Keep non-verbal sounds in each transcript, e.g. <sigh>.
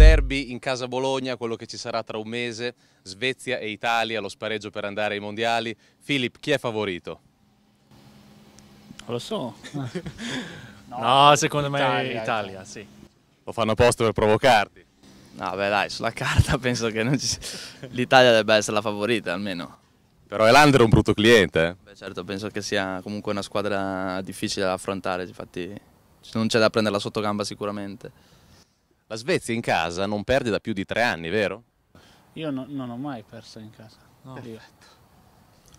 derby in casa Bologna, quello che ci sarà tra un mese, Svezia e Italia, lo spareggio per andare ai mondiali. Filip, chi è favorito? Non lo so. no, <laughs> no, secondo me Italia, Italia, ecco. sì. Lo fanno apposta per provocarti. No, beh dai, sulla <laughs> carta penso che ci... l'Italia debba essere la favorita almeno. Però Elander è un brutto cliente. Eh? Beh, certo, penso che sia comunque una squadra difficile da affrontare, infatti non c'è da prenderla sotto gamba sicuramente. La Svezia in casa non perde da più di tre anni, vero? Io no, non ho mai perso in casa. No. Perfetto.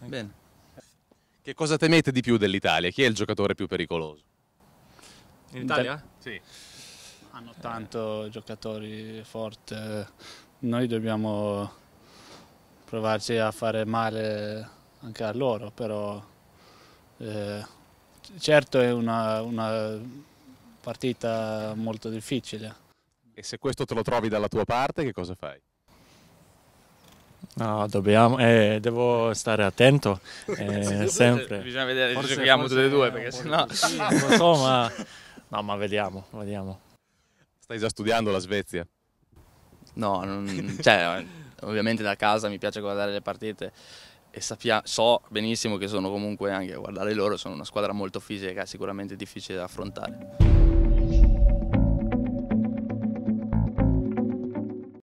Bene. Che cosa temete di più dell'Italia? Chi è il giocatore più pericoloso? In Italia? Sì. Hanno tanto giocatori forti. Noi dobbiamo provarci a fare male anche a loro, però eh, certo è una, una partita molto difficile. E se questo te lo trovi dalla tua parte, che cosa fai? No, dobbiamo, eh, devo stare attento eh, <laughs> sempre. Bisogna vedere se giochiamo tutti e due perché sennò... Sì, non so, ma... No, ma vediamo, vediamo. Stai già studiando la Svezia? No, non, cioè, ovviamente da casa mi piace guardare le partite e sappia, so benissimo che sono comunque anche a guardare loro, sono una squadra molto fisica, sicuramente difficile da affrontare.